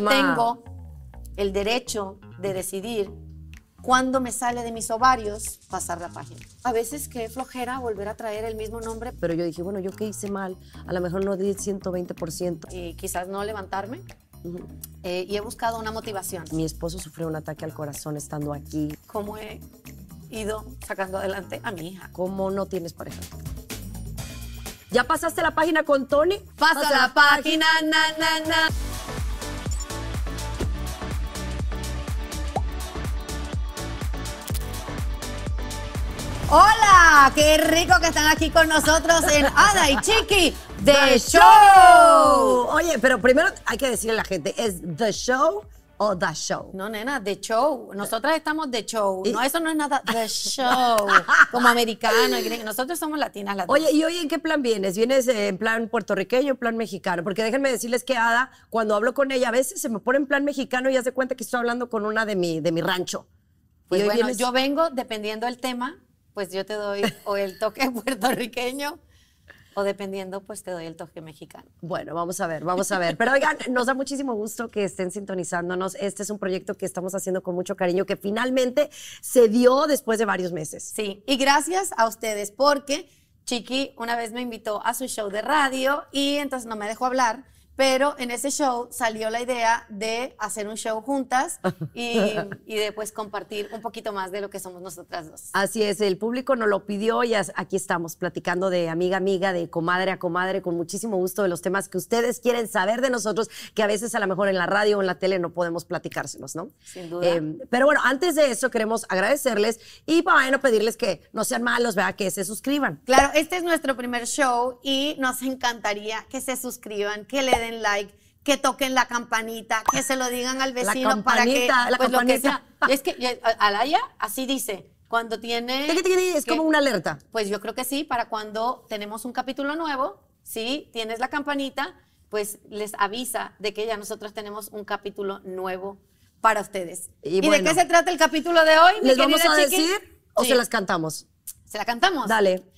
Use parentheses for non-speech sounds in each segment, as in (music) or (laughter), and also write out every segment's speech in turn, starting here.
yo tengo el derecho de decidir cuándo me sale de mis ovarios pasar la página. A veces que flojera volver a traer el mismo nombre. Pero yo dije, bueno, ¿yo qué hice mal? A lo mejor no di el 120%. Y quizás no levantarme. Eh, y he buscado una motivación. Mi esposo sufrió un ataque al corazón estando aquí. ¿Cómo he ido sacando adelante a mi hija? ¿Cómo no tienes pareja? ¿Ya pasaste la página con Tony? Pasa, la, página, na, na, na. Hola, qué rico que están aquí con nosotros en Ada y Chiqui The, show. Oye, pero primero hay que decirle a la gente, es The Show o The Show. No, nena, The Show. Nosotras estamos The Show. No, eso no es nada The Show. Como americano. Nosotros somos latinas, Oye, ¿y hoy en qué plan vienes? ¿Vienes en plan puertorriqueño o plan mexicano? Porque déjenme decirles que Ada, cuando hablo con ella, a veces se me pone en plan mexicano y hace cuenta que estoy hablando con una de mi, de mi rancho. Pues yo vengo, dependiendo del tema, pues yo te doy (laughs) o el toque puertorriqueño. O dependiendo, pues te doy el toque mexicano. Bueno, vamos a ver, vamos a ver. Pero oigan, nos da muchísimo gusto que estén sintonizándonos. Este es un proyecto que estamos haciendo con mucho cariño, que finalmente se dio después de varios meses. Sí, y gracias a ustedes, porque Chiqui una vez me invitó a su show de radio y entonces no me dejó hablar pero en ese show salió la idea de hacer un show juntas (laughs) y, de pues, compartir un poquito más de lo que somos nosotras dos. Así es, el público nos lo pidió y aquí estamos platicando de amiga a amiga, de comadre a comadre, con muchísimo gusto de los temas que ustedes quieren saber de nosotros, que a veces a lo mejor en la radio o en la tele no podemos platicárselos, ¿no? Sin duda. Em, pero bueno, antes de eso queremos agradecerles y bueno, pedirles que no sean malos, ¿verdad? Que se suscriban. Claro, este es nuestro primer show y nos encantaría que se suscriban, que le den like, que toquen la campanita, que se lo digan al vecino para que. La pues, Lo que es que eh, Alaya así dice. Cuando tiene. Es como una alerta. Pues yo creo que sí, para cuando tenemos un capítulo nuevo, si tienes la campanita, pues les avisa de que ya nosotros tenemos un capítulo nuevo para ustedes. ¿Y, de qué se trata el capítulo de hoy? ¿Les vamos a decir o se las cantamos? Se la cantamos. Dale.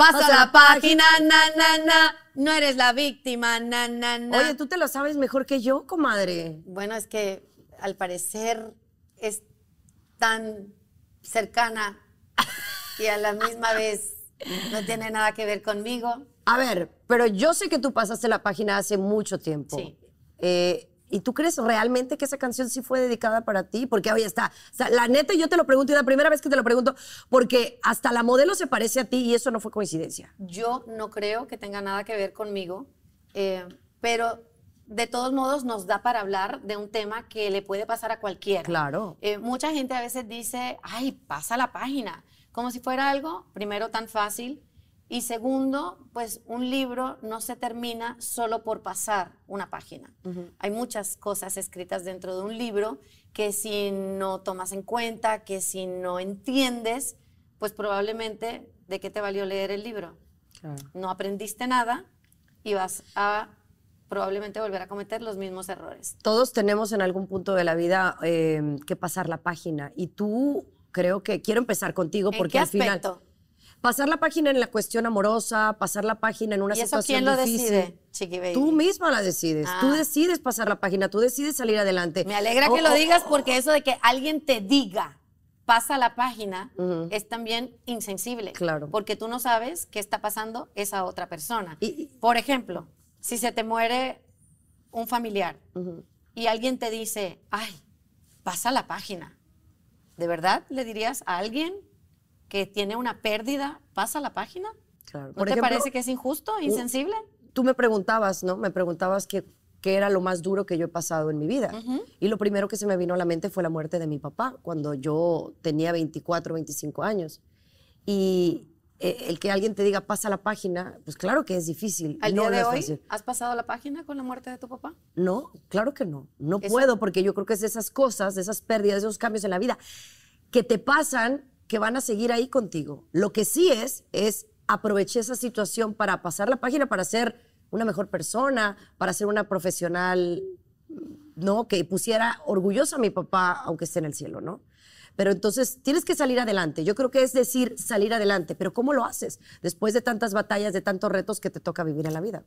Pasa la página, na, na, na. No eres la víctima, na, Oye, tú te lo sabes mejor que yo, comadre. Bueno, es que al parecer es tan cercana y a la misma (laughs) vez no tiene nada que ver conmigo. A ver, pero yo sé que tú pasaste la página hace mucho tiempo. Sí. Eh, ¿Y tú crees realmente que esa canción sí fue dedicada para ti? Porque hoy está. la neta, yo te lo pregunto y la primera vez que te lo pregunto, porque hasta la modelo se parece a ti y eso no fue coincidencia. Yo no creo que tenga nada que ver conmigo, eh, pero de todos modos nos da para hablar de un tema que le puede pasar a cualquiera. Claro. Eh, mucha gente a veces dice, ay, pasa la página, como si fuera algo, primero, tan fácil y segundo, pues un libro no se termina solo por pasar una página. Hay muchas cosas escritas dentro de un libro que si no tomas en cuenta, que si no entiendes, pues probablemente de qué te valió leer el libro. No aprendiste nada y vas a probablemente volver a cometer los mismos errores. Todos tenemos en algún punto de la vida eh, que pasar la página y tú creo que quiero empezar contigo porque al final pasar la página en la cuestión amorosa, pasar la página en una ¿Y eso quién lo decide, Tú misma la decides. Tú ah. decides pasar la página, tú decides salir adelante. Me alegra que lo digas porque eso de que alguien te diga pasa la página es también insensible. Claro. Porque tú no sabes qué está pasando esa otra persona. Por ejemplo, si se te muere un familiar y alguien te dice, ay, pasa la página. ¿De verdad le dirías a alguien que tiene una pérdida pasa la página? ¿No te parece que es injusto, insensible? Tú me preguntabas, ¿no? Me preguntabas qué era lo más duro que yo he pasado en mi vida. Y lo primero que se me vino a la mente fue la muerte de mi papá, cuando yo tenía 24, 25 años. Y e, el que alguien te diga, pasa la página, pues claro que es difícil. ¿Al no día de hoy has pasado la página con la muerte de tu papá? No, claro que no. No puedo, porque yo creo que es esas cosas, de esas pérdidas, de esos cambios en la vida que te pasan que van a seguir ahí contigo. Lo que sí es, es aproveché esa situación para pasar la página, para ser una mejor persona, para ser una profesional, ¿no? Que pusiera orgullosa a mi papá, aunque esté en el cielo, ¿no? Pero entonces tienes que salir adelante. Yo creo que es decir salir adelante, pero ¿cómo lo haces después de tantas batallas, de tantos retos que te toca vivir en la vida?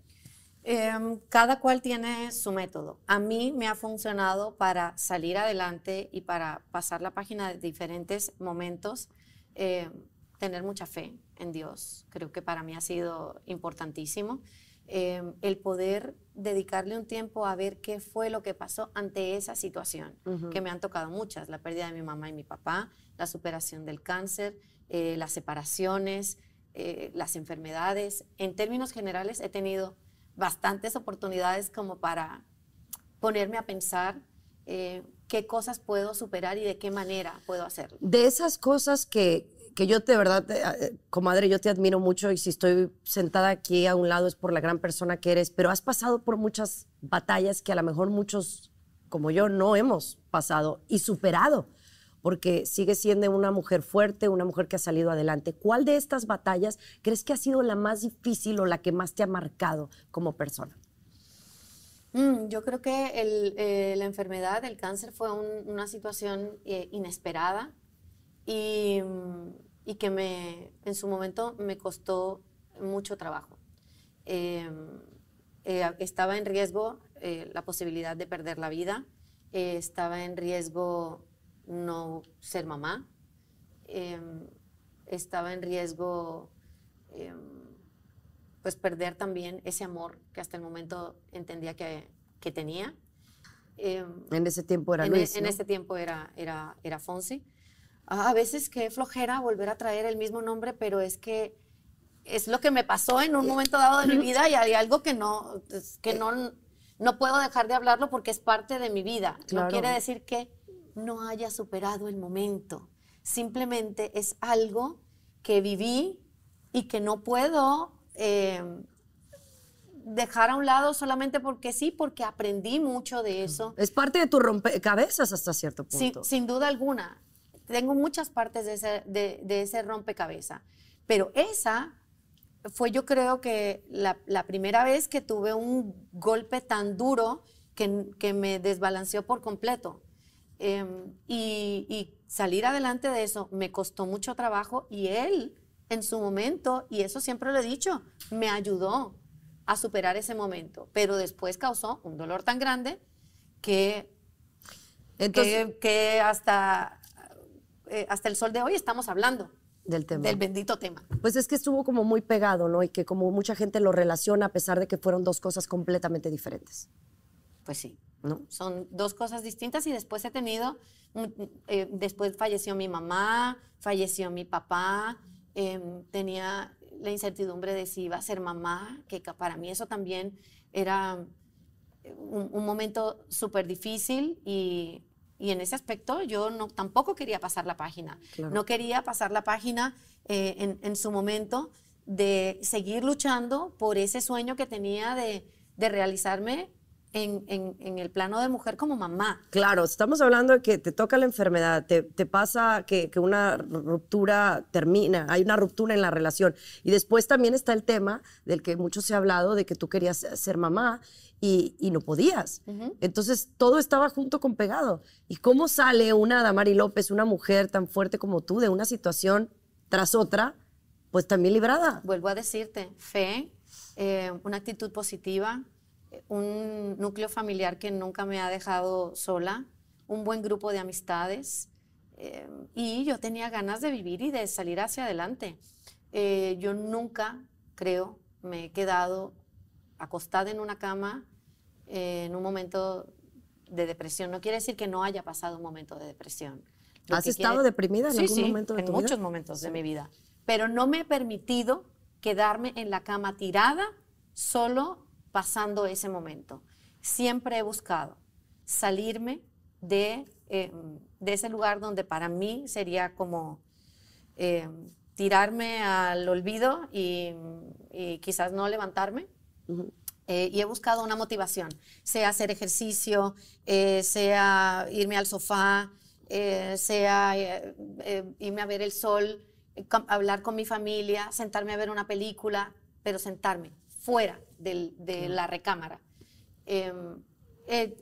Em, cada cual tiene su método. A mí me ha funcionado para salir adelante y para pasar la página de diferentes momentos, em, tener mucha fe en Dios. Creo que para mí ha sido importantísimo. Em, el poder dedicarle un tiempo a ver qué fue lo que pasó ante esa situación, que me han tocado muchas, la pérdida de mi mamá y mi papá, la superación del cáncer, eh, las separaciones, eh, las enfermedades. En términos generales he tenido bastantes oportunidades como para ponerme a pensar eh, qué cosas puedo superar y de qué manera puedo hacerlo. De esas cosas que, que yo de verdad, eh, eh, comadre, yo te admiro mucho y si estoy sentada aquí a un lado es por la gran persona que eres, pero has pasado por muchas batallas que a lo mejor muchos como yo no hemos pasado y superado porque sigue siendo una mujer fuerte, una mujer que ha salido adelante. ¿Cuál de estas batallas crees que ha sido la más difícil o la que más te ha marcado como persona? Mm, yo creo que eh, la enfermedad, el cáncer, fue una situación eh, inesperada mm, y, que me, en su momento me costó mucho trabajo. Em, eh, estaba en riesgo la posibilidad de perder la vida, estaba en riesgo no ser mamá. Em, estaba en riesgo em, pues perder también ese amor que hasta el momento entendía que, tenía. Em, en ese tiempo era Luis, e, ese tiempo era, era, era Fonsi. Ah, a veces qué flojera volver a traer el mismo nombre, pero es que es lo que me pasó en un eh, momento dado de mi (clears throat) vida y hay algo que no, que eh. no, puedo dejar de hablarlo porque es parte de mi vida. No quiere decir que no haya superado el momento. Simplemente es algo que viví y que no puedo em, dejar a un lado solamente porque sí, porque aprendí mucho de eso. Es parte de tu rompecabezas hasta cierto punto. Sin, sin duda alguna. Tengo muchas partes de ese, de, rompecabezas, pero esa fue yo creo que la, primera vez que tuve un golpe tan duro que me desbalanceó por completo. Em, y, salir adelante de eso me costó mucho trabajo y él en su momento, y eso siempre lo he dicho, me ayudó a superar ese momento, pero después causó un dolor tan grande que, que, hasta, eh, hasta el sol de hoy estamos hablando. Del tema. Del bendito tema. Pues es que estuvo como muy pegado, ¿no? Y que como mucha gente lo relaciona a pesar de que fueron dos cosas completamente diferentes. Pues sí. Son dos cosas distintas y después he tenido, mm, eh, después falleció mi mamá, falleció mi papá, em, tenía la incertidumbre de si iba a ser mamá, que para mí eso también era eh, un, momento súper difícil y, en ese aspecto yo no, tampoco quería pasar la página. No quería pasar la página eh, en, su momento de seguir luchando por ese sueño que tenía de, de realizarme en, el plano de mujer como mamá. Claro, estamos hablando de que te toca la enfermedad, te, pasa que, una ruptura termina, hay una ruptura en la relación. Y después también está el tema del que mucho se ha hablado, de que tú querías ser mamá y, no podías. Entonces todo estaba junto con pegado. ¿Y cómo sale una Damari López, una mujer tan fuerte como tú, de una situación tras otra, pues también librada? Vuelvo a decirte, fe, eh, una actitud positiva, un núcleo familiar que nunca me ha dejado sola, un buen grupo de amistades eh, y yo tenía ganas de vivir y de salir hacia adelante. Eh, yo nunca, creo, me he quedado acostada en una cama eh, en un momento de depresión. No quiere decir que no haya pasado un momento de depresión. ¿Has estado deprimida en algún momento de en muchos momentos de mi vida. Pero no me he permitido quedarme en la cama tirada solo pasando ese momento. Siempre he buscado salirme de, eh, ese lugar donde para mí sería como eh, tirarme al olvido y, quizás no levantarme. Eh, y he buscado una motivación, sea hacer ejercicio, sea irme al sofá, sea irme a ver el sol, hablar con mi familia, sentarme a ver una película, pero sentarme, fuera de la recámara. Em, eh,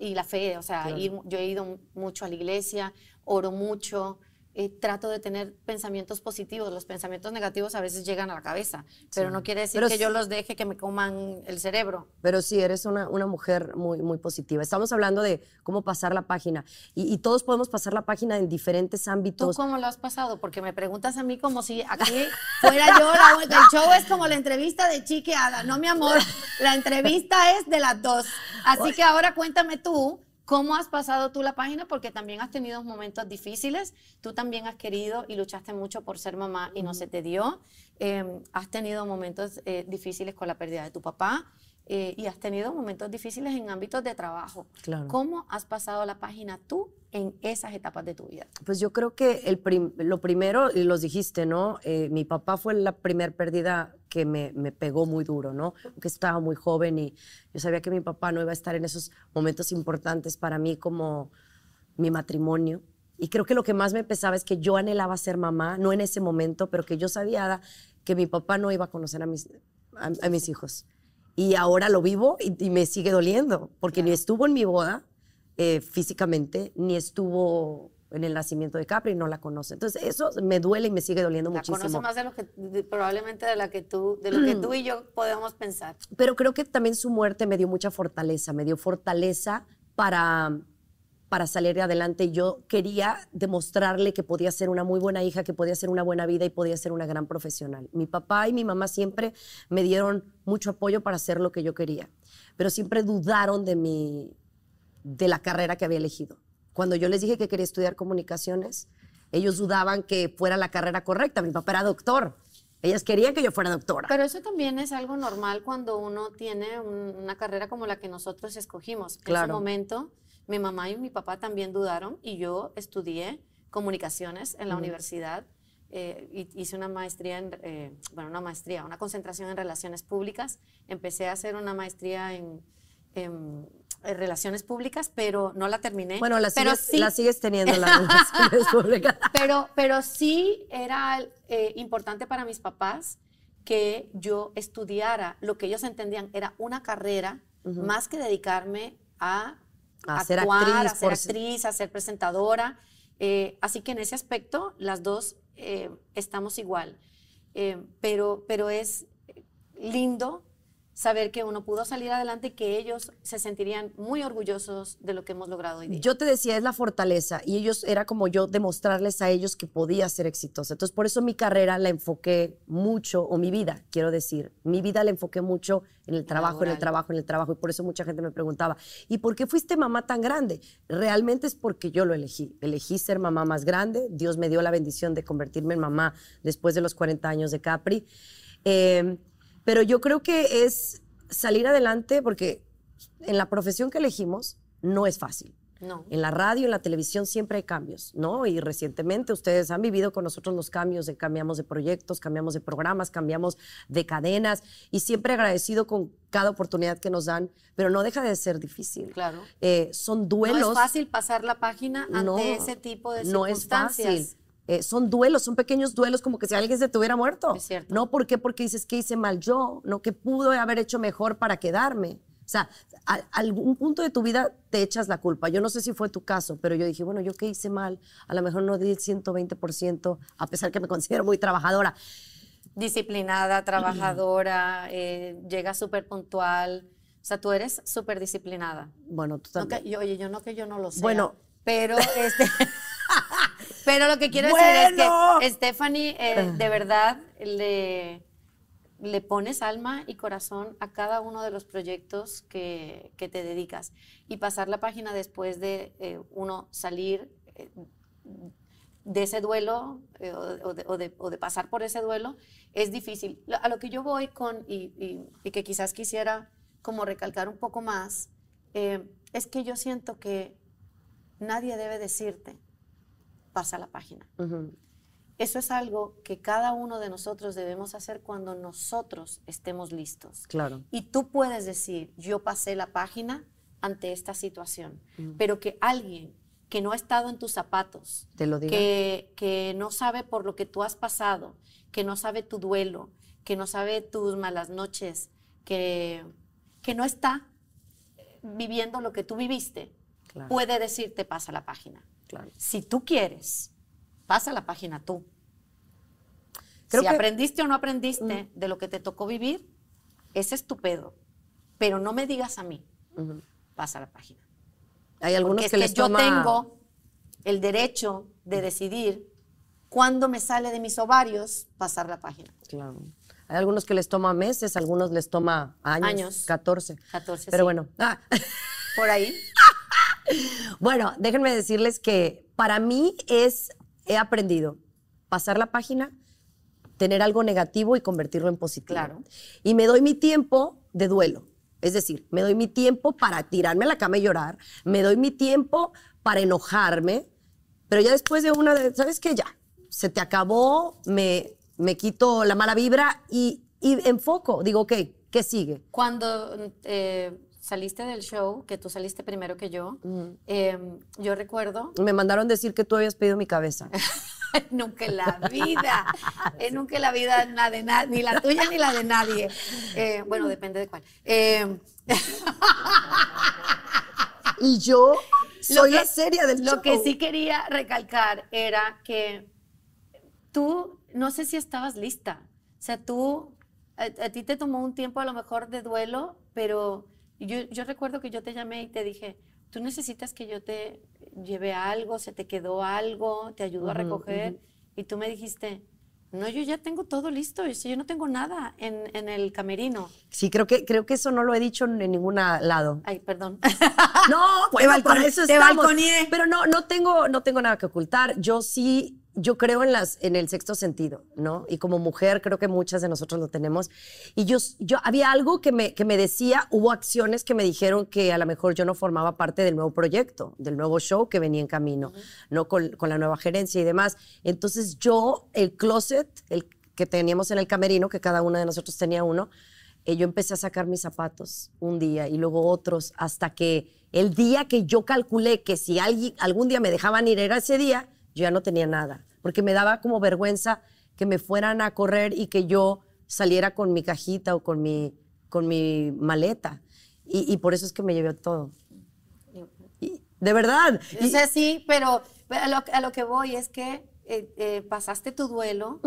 y la fe, o sea, yo he ido mucho a la iglesia, oro mucho, eh, trato de tener pensamientos positivos. Los pensamientos negativos a veces llegan a la cabeza, pero no quiere decir que yo los deje, que me coman el cerebro. Pero sí, eres una, una mujer muy, muy positiva. Estamos hablando de cómo pasar la página y, todos podemos pasar la página en diferentes ámbitos. ¿Tú cómo lo has pasado? Porque me preguntas a mí como si aquí fuera yo. La, el show es como la entrevista de Chique Ada. No, mi amor, la entrevista es de las dos. Así que ahora cuéntame tú ¿Cómo has pasado tú la página? Porque también has tenido momentos difíciles. Tú también has querido y luchaste mucho por ser mamá y no se te dio. Em, has tenido momentos eh, difíciles con la pérdida de tu papá eh, y has tenido momentos difíciles en ámbitos de trabajo. ¿Cómo has pasado la página tú en esas etapas de tu vida? Pues yo creo que lo primero, y los dijiste, ¿no? Eh, mi papá fue la primera pérdida que me, pegó muy duro, ¿no? que estaba muy joven y yo sabía que mi papá no iba a estar en esos momentos importantes para mí como mi matrimonio. Y creo que lo que más me pesaba es que yo anhelaba ser mamá, no en ese momento, pero que yo sabía que mi papá no iba a conocer a mis, a, mis hijos. Y ahora lo vivo y, me sigue doliendo, porque ni estuvo en mi boda eh, físicamente, ni estuvo en el nacimiento de Capri, no la conoce. Entonces, eso me duele y me sigue doliendo muchísimo. La conoce más de lo que, probablemente de, la que tú, de lo que tú y yo podemos pensar. (clears throat) Pero creo que también su muerte me dio mucha fortaleza, me dio fortaleza para, para salir adelante. Yo quería demostrarle que podía ser una muy buena hija, que podía ser una buena vida y podía ser una gran profesional. Mi papá y mi mamá siempre me dieron mucho apoyo para hacer lo que yo quería, pero siempre dudaron de mi, de la carrera que había elegido. Cuando yo les dije que quería estudiar comunicaciones, ellos dudaban que fuera la carrera correcta. Mi papá era doctor. Ellas querían que yo fuera doctora. Pero eso también es algo normal cuando uno tiene una carrera como la que nosotros escogimos. En ese momento, mi mamá y mi papá también dudaron y yo estudié comunicaciones en la universidad. Eh, hice una maestría, en, eh, bueno, una maestría, una concentración en relaciones públicas. Empecé a hacer una maestría en, en eh, relaciones públicas, pero no la terminé. Bueno, la, sigues, la sigues teniendo (laughs) Pero, pero sí era eh, importante para mis papás que yo estudiara lo que ellos entendían era una carrera más que dedicarme a, actuar, actriz, a ser actriz, a ser presentadora. Eh, así que en ese aspecto las dos estamos igual. pero, pero es lindo saber que uno pudo salir adelante y que ellos se sentirían muy orgullosos de lo que hemos logrado hoy día. Yo te decía, es la fortaleza y ellos era como yo demostrarles a ellos que podía ser exitosa. Entonces, por eso mi carrera la enfoqué mucho, o mi vida, quiero decir, mi vida la enfoqué mucho en el trabajo, en el trabajo, en el trabajo. Y por eso mucha gente me preguntaba, ¿y por qué fuiste mamá tan grande? Realmente es porque yo lo elegí. Elegí ser mamá más grande. Dios me dio la bendición de convertirme en mamá después de los 40 años de Capri. Em, pero yo creo que es salir adelante porque en la profesión que elegimos no es fácil. No. En la radio, en la televisión siempre hay cambios, ¿no? Y recientemente ustedes han vivido con nosotros los cambios, cambiamos de proyectos, cambiamos de programas, cambiamos de cadenas y siempre agradecido con cada oportunidad que nos dan, pero no deja de ser difícil. Claro. Eh, son duelos. No es fácil pasar la página ante ese tipo de circunstancias. No es fácil. Eh, son duelos, son pequeños duelos, como que si alguien se te hubiera muerto. cierto. No, ¿por qué? Porque dices, ¿qué hice mal yo? No, ¿qué pudo haber hecho mejor para quedarme? O sea, a, algún punto de tu vida te echas la culpa. Yo no sé si fue tu caso, pero yo dije, bueno, ¿yo qué hice mal? A lo mejor no di el 120%, a pesar que me (laughs) considero muy trabajadora. Disciplinada, mm. trabajadora, eh, llega súper puntual. O sea, tú eres súper disciplinada. Bueno, tú oye, yo no que yo no lo sé. Bueno. Pero, este, (laughs) Pero lo que quiero decir es que Stephanie, eh, ah. de verdad, le, pones alma y corazón a cada uno de los proyectos que, te dedicas. Y pasar la página después de eh, uno salir eh, de ese duelo o, de, pasar por ese duelo es difícil. A lo que yo voy con y, que quizás quisiera como recalcar un poco más, es que yo siento que nadie debe decirte pasa la página. Eso es algo que cada uno de nosotros debemos hacer cuando nosotros estemos listos. Claro. Y tú puedes decir, yo pasé la página ante esta situación, pero que alguien que no ha estado en tus zapatos, ¿Te lo que, no sabe por lo que tú has pasado, que no sabe tu duelo, que no sabe tus malas noches, que, no está viviendo lo que tú viviste, puede decirte pasa la página. Si tú quieres, pasa la página tú. Creo si que... aprendiste o no aprendiste de lo que te tocó vivir, ese es tu pedo. Pero no me digas a mí, pasa la página. Hay algunos que, les yo tengo el derecho de decidir cuándo me sale de mis ovarios pasar la página. Claro. Hay algunos que les toma meses, algunos les toma años. Años. 14. 14. Pero bueno. Ah. Por ahí. (laughs) Bueno, déjenme decirles que para mí es, he aprendido pasar la página, tener algo negativo y convertirlo en positivo. Y me doy mi tiempo de duelo. Es decir, me doy mi tiempo para tirarme a la cama y llorar, me doy mi tiempo para enojarme, pero ya después de una, ¿sabes qué? Ya, se te acabó, me, me quito la mala vibra y, enfoco. Digo, ok, ¿qué sigue? Cuando eh, saliste del show, que tú saliste primero que yo, em, yo recuerdo... Me mandaron decir que tú habías pedido mi cabeza. (laughs) nunca en la vida, eh, nunca en la vida de ni la tuya ni la de nadie. Eh, bueno, depende de cuál. Em, (laughs) y yo soy la seria del show. Lo que sí quería recalcar era que tú, no sé si estabas lista. O sea, tú, a ti te tomó un tiempo a lo mejor de duelo, pero yo, recuerdo que yo te llamé y te dije, tú necesitas que yo te lleve algo, se te quedó algo, te ayudo a recoger. Y tú me dijiste, no, yo ya tengo todo listo, yo no tengo nada en, el camerino. Sí, creo que, creo que eso no lo he dicho en, ningún lado. Ay, perdón. (laughs) no, te eso balconié. Pero no, no tengo, no tengo nada que ocultar. Yo sí yo creo en, las, en el sexto sentido, ¿no? Y como mujer creo que muchas de nosotros lo tenemos. Y yo, yo había algo que me, que me decía, hubo acciones que me dijeron que a lo mejor yo no formaba parte del nuevo proyecto, del nuevo show que venía en camino, ¿no? Con, con, la nueva gerencia y demás. Entonces yo, el closet, el que teníamos en el camerino, que cada una de nosotros tenía uno, eh, yo empecé a sacar mis zapatos un día y luego otros, hasta que el día que yo calculé que si alguien, algún día me dejaban ir era ese día, yo ya no tenía nada porque me daba como vergüenza que me fueran a correr y que yo saliera con mi cajita o con mi, con mi maleta. Y, por eso es que me llevé todo. de verdad. O sí, pero a lo, que voy es que eh, eh, pasaste tu duelo,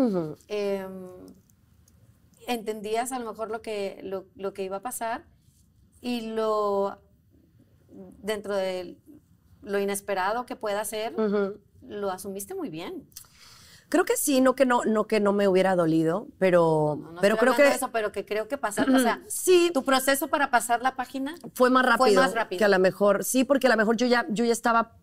em, entendías a lo mejor lo que, lo, que iba a pasar y lo dentro de lo inesperado que pueda ser, lo asumiste muy bien. Creo que sí, no que no, no que no me hubiera dolido, pero, pero creo que eso, pero que creo que pasar, o sea, (clears throat) sí, tu proceso para pasar la página fue más rápido, fue más rápido. que a lo mejor sí, porque a lo mejor yo ya yo ya estaba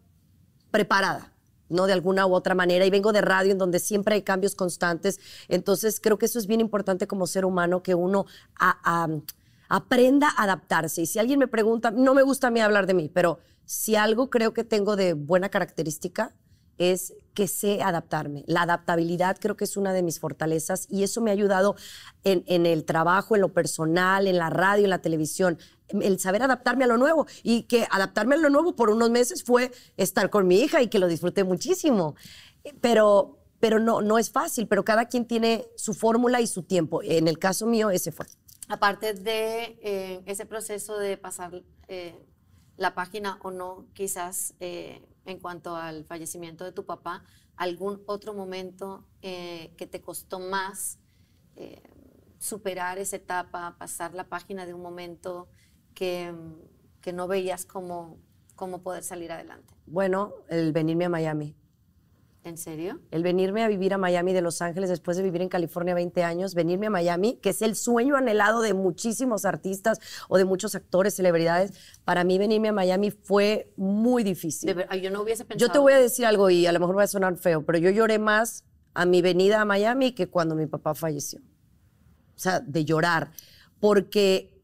preparada. ¿no? De alguna u otra manera. Y vengo de radio en donde siempre hay cambios constantes. Entonces, creo que eso es bien importante como ser humano, que uno aprenda a adaptarse. Y si alguien me pregunta, no me gusta a mí hablar de mí, pero si algo creo que tengo de buena característica es que sé adaptarme. La adaptabilidad creo que es una de mis fortalezas y eso me ha ayudado en, el trabajo, en lo personal, en la radio, en la televisión, el saber adaptarme a lo nuevo y que adaptarme a lo nuevo por unos meses fue estar con mi hija y que lo disfruté muchísimo. Eh, pero, pero no, no es fácil, pero cada quien tiene su fórmula y su tiempo. En el caso mío, ese fue. Aparte de eh, ese proceso de pasar... Eh, la página o no, quizás eh, en cuanto al fallecimiento de tu papá, algún otro momento eh, que te costó más eh, superar esa etapa, pasar la página de un momento que, que no veías cómo poder salir adelante? Bueno, el venirme a Miami. ¿En serio? El venirme a vivir a Miami de Los Ángeles después de vivir en California 20 años, venirme a Miami, que es el sueño anhelado de muchísimos artistas o de muchos actores, celebridades, para mí venirme a Miami fue muy difícil. yo no hubiese pensado. Yo te voy a decir algo y a lo mejor va a sonar feo, pero yo lloré más a mi venida a Miami que cuando mi papá falleció. O sea, de llorar, porque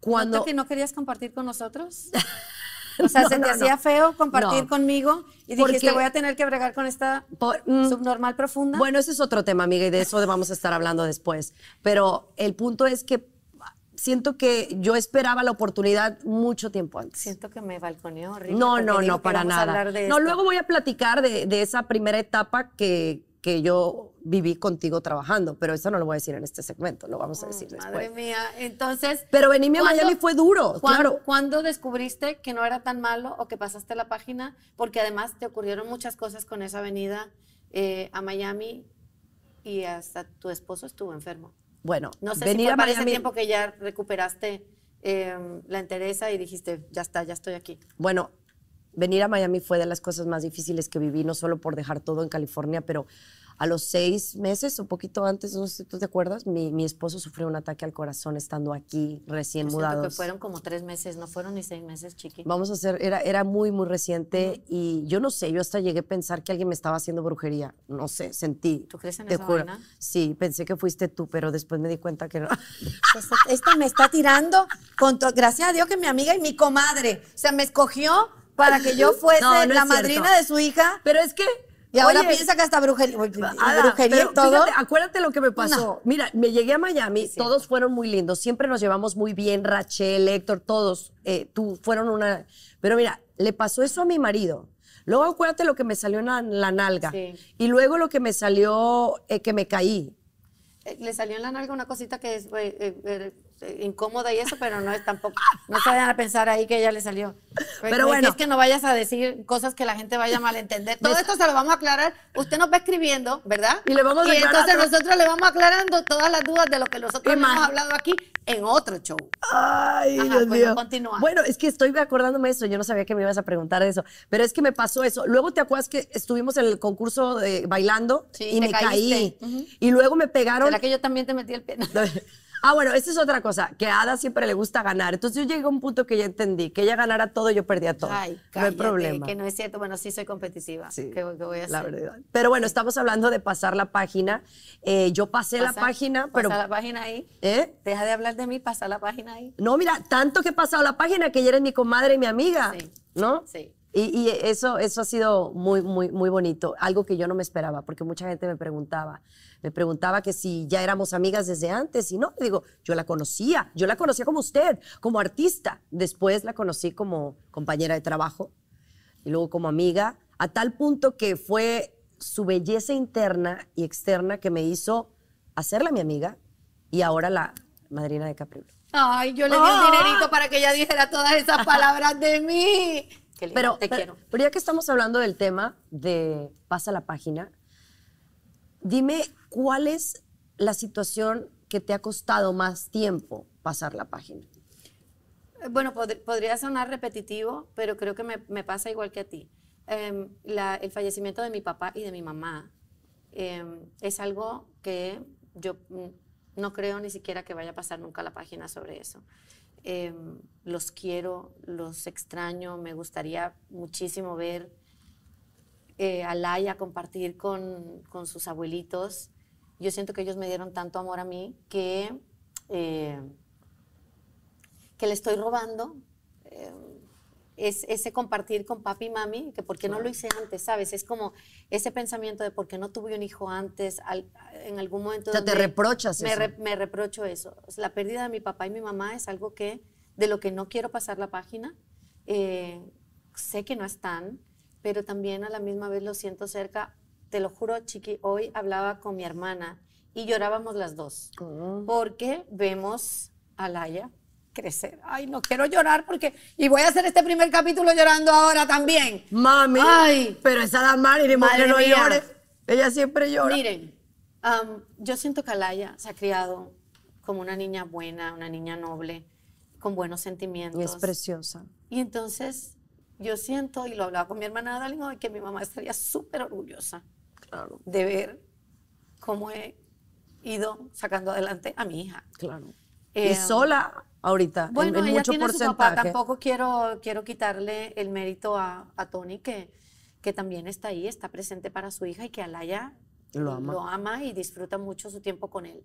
cuando... ¿No, que ¿No querías compartir con nosotros? (laughs) O sea, (laughs) se te hacía feo compartir conmigo y dijiste, voy a tener que bregar con esta mm, subnormal profunda. Bueno, ese es otro tema, amiga, y de eso vamos a estar hablando después. Pero el punto es que siento que yo esperaba la oportunidad mucho tiempo antes. Siento que me balconeó horrible. No, no, no, para nada. No, luego voy a platicar de esa primera etapa que, que yo viví contigo trabajando, pero eso no lo voy a decir en este segmento, lo vamos a decir después. Madre mía, entonces... Pero venirme a Miami fue duro, claro. ¿Cuándo descubriste que no era tan malo o que pasaste la página? Porque además te ocurrieron muchas cosas con esa venida eh, a Miami y hasta tu esposo estuvo enfermo. Bueno, no sé venir si a Miami, ese tiempo que ya recuperaste em, la entereza y dijiste, ya está, ya estoy aquí. Bueno, venir a Miami fue de las cosas más difíciles que viví, no solo por dejar todo en California, pero a los seis meses, un poquito antes, no sé si tú te acuerdas, mi, esposo sufrió un ataque al corazón estando aquí, recién mudado. Que fueron como tres meses, no fueron ni seis meses, chiqui. Vamos a hacer, era, era muy, muy reciente y yo no sé, yo hasta llegué a pensar que alguien me estaba haciendo brujería. No sé, sentí. ¿Tú crees en esa Sí, pensé que fuiste tú, pero después me di cuenta que no. (laughs) Pues esto me está tirando, con gracias a Dios que mi amiga y mi comadre, o sea, me escogió para que yo (laughs) fuese la madrina de su hija. Pero es que y ahora piensa que hasta brujería, Ada, acuérdate lo que me pasó. Mira, me llegué a Miami, todos fueron muy lindos, siempre nos llevamos muy bien, Rachel, Héctor, todos, eh, tú, fueron una... Pero mira, le pasó eso a mi marido. Luego acuérdate lo que me salió en la, nalga. Y luego lo que me salió, eh, que me caí. Eh, le salió en la nalga una cosita que es incómoda y eso, pero no es tampoco, no se vayan a pensar ahí que ya le salió. Pero pues, bueno. Es que no vayas a decir cosas que la gente vaya a malentender. Todo esto se lo vamos a aclarar. Usted nos va escribiendo, ¿verdad? Y le vamos a Y entonces nosotros le vamos aclarando todas las dudas de lo que nosotros hemos hablado aquí en otro show. Ay, Dios bueno, mío. Bueno, es que estoy acordándome de eso. Yo no sabía que me ibas a preguntar eso, pero es que me pasó eso. Luego te acuerdas que estuvimos en el concurso de bailando y me caí. Y luego me pegaron. que yo también te metí el pie? (laughs) Ah, bueno, esa es otra cosa, que a Ada siempre le gusta ganar. Entonces yo llegué a un punto que ya entendí, que ella ganara todo, y yo perdía todo. Ay, no hay problema. Que no es cierto, bueno, sí soy competitiva. Sí, voy a la verdad. Pero bueno, estamos hablando de pasar la página. Eh, yo pasé la página, pero... Pasa la página ahí. ¿Eh? Deja de hablar de mí, pasa la página ahí. No, mira, tanto que he pasado la página que ya eres mi comadre y mi amiga, sí, ¿no? Sí. Y, eso, eso ha sido muy, muy, muy bonito, algo que yo no me esperaba, porque mucha gente me preguntaba, me preguntaba que si ya éramos amigas desde antes, y no, digo, yo la conocía, yo la conocía como usted, como artista, después la conocí como compañera de trabajo y luego como amiga, a tal punto que fue su belleza interna y externa que me hizo hacerla mi amiga y ahora la madrina de Caprilo. Ay, yo le di un ¡Ah! dinerito para que ella dijera todas esas palabras de mí pero, ya que estamos hablando del tema de pasa la página, dime cuál es la situación que te ha costado más tiempo pasar la página. Eh, bueno, podría sonar repetitivo, pero creo que me, pasa igual que a ti. Em, el fallecimiento de mi papá y de mi mamá em, es algo que yo mm, no creo ni siquiera que vaya a pasar nunca la página sobre eso. Em, los quiero, los extraño, me gustaría muchísimo ver eh, a Laia compartir con, sus abuelitos. Yo siento que ellos me dieron tanto amor a mí que, eh, que le estoy robando em, es ese compartir con papi y mami, que por qué no lo hice antes, ¿sabes? Es como ese pensamiento de por qué no tuve un hijo antes, en algún momento... O sea, te reprochas me, me reprocho eso. la pérdida de mi papá y mi mamá es algo que, de lo que no quiero pasar la página. Eh, sé que no están, pero también a la misma vez lo siento cerca. Te lo juro, Chiqui, hoy hablaba con mi hermana y llorábamos las dos. Porque vemos a Laia, crecer. Ay, no quiero llorar porque. Y voy a hacer este primer capítulo llorando ahora también. Mami. Ay. Pero esa es la madre no Ella siempre llora. Miren, yo siento que Alaya se ha criado como una niña buena, una niña noble, con buenos sentimientos. Y es preciosa. Y entonces yo siento, y lo hablaba con mi hermana de que mi mamá estaría súper orgullosa claro. de ver cómo he ido sacando adelante a mi hija. Claro. y em, sola ahorita. Bueno, en, porcentaje. su papá. Tampoco quiero, quiero quitarle el mérito a, Tony, que, que también está ahí, está presente para su hija y que Alaya lo ama. y disfruta mucho su tiempo con él.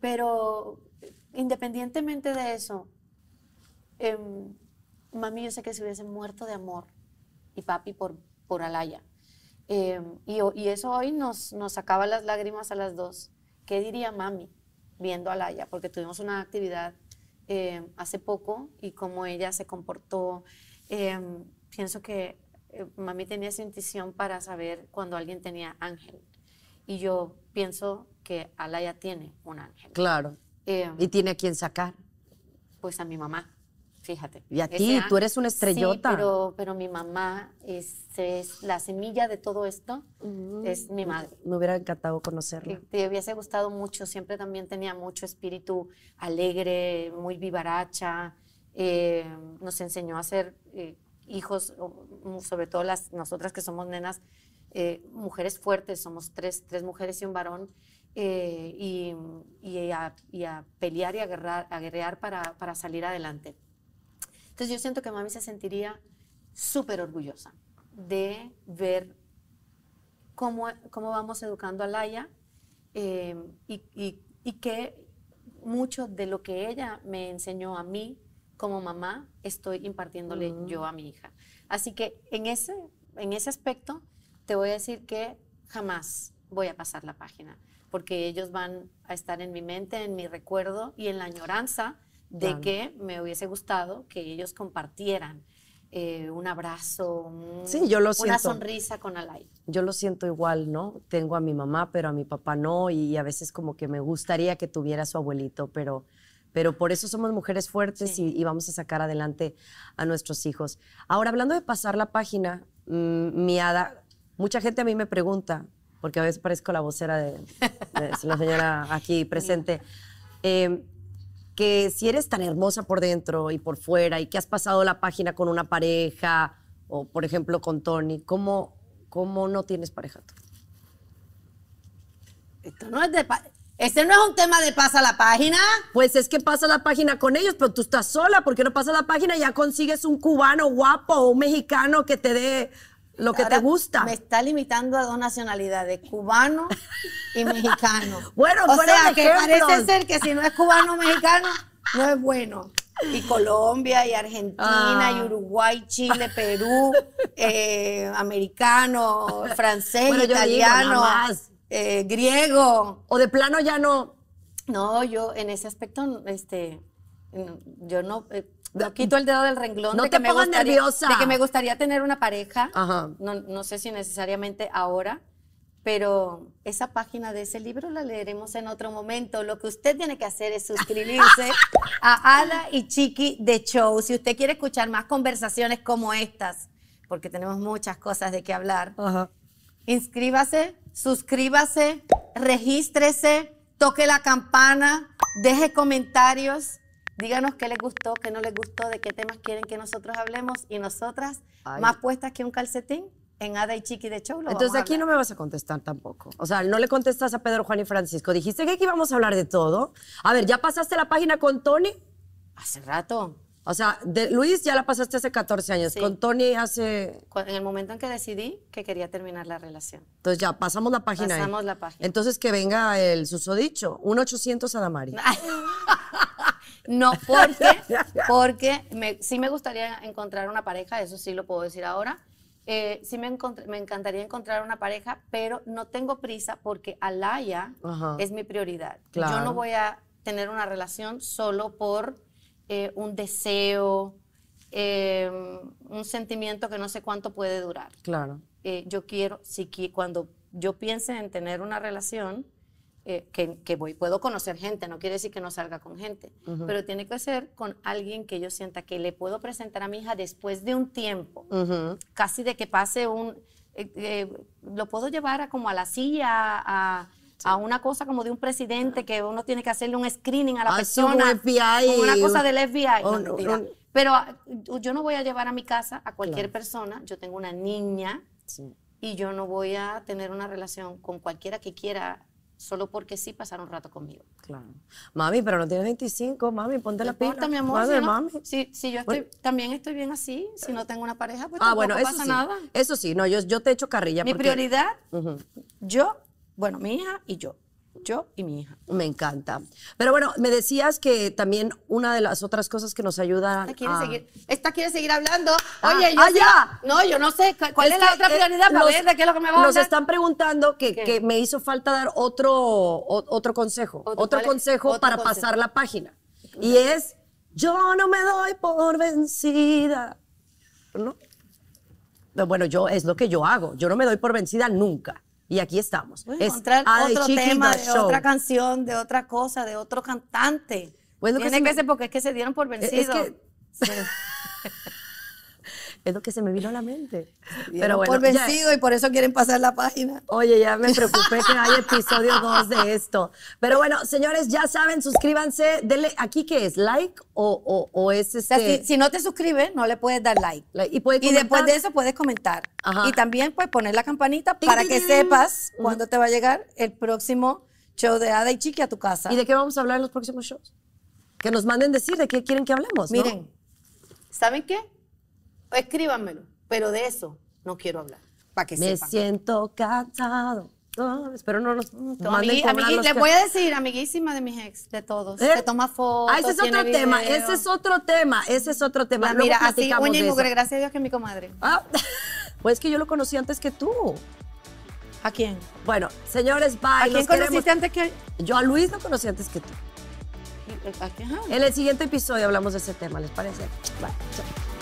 Pero independientemente de eso, em, mami yo sé que se hubiese muerto de amor y papi por, por Alaya. Em, y, eso hoy nos, nos sacaba las lágrimas a las dos. ¿Qué diría mami viendo a Alaya? Porque tuvimos una actividad eh, hace poco y como ella se comportó. Eh, pienso que eh, mami tenía esa intuición para saber cuando alguien tenía ángel. Y yo pienso que Alaya tiene un ángel. Claro. ¿Y tiene a quién sacar? Pues a mi mamá. Fíjate. Y a ti, tú eres una estrellota. pero, mi mamá es, la semilla de todo esto, mm. es mi madre. Me hubiera encantado conocerla. te hubiese gustado mucho, siempre también tenía mucho espíritu alegre, muy vivaracha, eh, nos enseñó a ser eh, hijos, sobre todo las, nosotras que somos nenas, eh, mujeres fuertes, somos tres, mujeres y un varón. y, a, pelear y a guerrear, para salir adelante. Entonces yo siento que mami se sentiría súper orgullosa de ver cómo, vamos educando a Laia em, y, que mucho de lo que ella me enseñó a mí como mamá estoy impartiéndole yo a mi hija. Así que en ese, en ese aspecto te voy a decir que jamás voy a pasar la página, porque ellos van a estar en mi mente, en mi recuerdo y en la añoranza de que me hubiese gustado que ellos compartieran eh, un abrazo, una sonrisa con Alay. Yo lo siento igual, ¿no? Tengo a mi mamá, pero a mi papá no, y a veces como que me gustaría que tuviera su abuelito, pero, pero por eso somos mujeres fuertes y, vamos a sacar adelante a nuestros hijos. Ahora, hablando de pasar la página, miada mm, mi hada, mucha gente a mí me pregunta, porque a veces parezco la vocera de, la señora (laughs) aquí presente. Em, que si eres tan hermosa por dentro y por fuera y que has pasado la página con una pareja o, por ejemplo, con Tony, ¿cómo, no tienes pareja tú? Esto no es de... Ese no es un tema de pasa la página. Pues es que pasa la página con ellos, pero tú estás sola, porque no pasa la página y ya consigues un cubano guapo o un mexicano que te dé lo que te gusta. Me está limitando a dos nacionalidades, cubano y mexicano. (laughs) bueno, o sea que parece ser que si no es cubano o mexicano, no es bueno. Y Colombia, y Argentina, ah. y Uruguay, Chile, Perú, eh, americano, francés, italiano, eh, griego. O de plano ya no. No, yo en ese aspecto, este, yo no, eh, no quito el dedo del renglón. No te que me gustaría, nerviosa. De que me gustaría tener una pareja. Ajá. No, no, sé si necesariamente ahora, pero esa página de ese libro la leeremos en otro momento. Lo que usted tiene que hacer es suscribirse (laughs) a Ada y Chiqui de Show. Si usted quiere escuchar más conversaciones como estas, porque tenemos muchas cosas de qué hablar, inscríbase, suscríbase, regístrese, toque la campana, deje comentarios Díganos qué les gustó, qué no les gustó, de qué temas quieren que nosotros hablemos y nosotras, más puestas que un calcetín, en Ada y Chiqui de Cholo. Entonces aquí no me vas a contestar tampoco. O sea, no le contestas a Pedro, Juan y Francisco. Dijiste que aquí íbamos a hablar de todo. A ver, ¿ya pasaste la página con Tony? Hace rato. O sea, de Luis ya la pasaste hace 14 años. Con Tony hace. En el momento en que decidí que quería terminar la relación. Entonces ya, pasamos la página. Pasamos la página. Entonces que venga el susodicho. Un 800 Adamari. (laughs) No, porque, (laughs) sí me gustaría encontrar una pareja, eso sí lo puedo decir ahora. Eh, sí me, encantaría encontrar una pareja, pero no tengo prisa porque Alaya es mi prioridad. Yo no voy a tener una relación solo por eh, un deseo, eh, un sentimiento que no sé cuánto puede durar. Claro. yo quiero, si, cuando yo piense en tener una relación, eh, que, voy, puedo conocer gente, no quiere decir que no salga con gente, pero tiene que ser con alguien que yo sienta que le puedo presentar a mi hija después de un tiempo, casi de que pase un, eh, eh, lo puedo llevar a como a la silla, a, una cosa como de un presidente que uno tiene que hacerle un screening a la ah, persona, Como una cosa del FBI. Pero ah, yo no voy a llevar a mi casa a cualquier persona, yo tengo una niña. Y yo no voy a tener una relación con cualquiera que quiera solo porque sí pasar un rato conmigo. Claro. Mami, pero no tienes 25, mami, ponte la pila. mami, si, yo estoy, también estoy bien así, si no tengo una pareja, pues ah, bueno, eso pasa sí. nada. Eso sí, no, yo, yo te echo carrilla. Mi prioridad, yo, bueno, mi hija y yo yo y mi hija. Me encanta. Pero bueno, me decías que también una de las otras cosas que nos ayuda Esta quiere, seguir, esta quiere seguir hablando. Ah, Oye, yo ah, No, yo no sé cuál es, la otra eh, prioridad para ver qué es lo que me va a Nos están preguntando que, me hizo falta dar otro, otro consejo. Otro, consejo para pasar la página. Y es, yo no me doy por vencida. ¿No? Bueno, yo es lo que yo hago. Yo no me doy por vencida nunca. Y aquí estamos. Voy a encontrar otro tema, de otra canción, de otra cosa, de otro cantante. Pues Tiene que, ser porque es que se dieron por vencidos. Es que... (laughs) Es lo que se me vino a la mente. Pero bueno, por vencido y por eso quieren pasar la página. Oye, ya me preocupé que haya episodio 2 de esto. Pero bueno, señores, ya saben, suscríbanse. dele ¿Aquí qué es? ¿Like o, o, o es este? si, no te suscribes, no le puedes dar like. ¿Y, y, después de eso puedes comentar. Y también puedes poner la campanita para que sepas cuándo te va a llegar el próximo show de Ada y Chiqui a tu casa. ¿Y de qué vamos a hablar en los próximos shows? Que nos manden decir de qué quieren que hablemos. Miren, ¿saben qué? Escríbanmelo, pero de eso no quiero hablar. Para que Me siento cansado. espero no los. No, amigui, amigui, les voy a decir, amiguísima de mis ex, de todos. Se ¿Eh? toma fotos. Ah, ese es otro tema, ese es otro tema, ese es otro tema. mira, así, uña y mugre, gracias a Dios que es mi comadre. Ah, (laughs) pues pues que yo lo conocí antes que tú. ¿A quién? Bueno, señores, bye. ¿A quién conociste antes que.? Yo a Luis lo conocí antes que tú. Ah. En el siguiente episodio hablamos de ese tema, ¿les parece? Bye.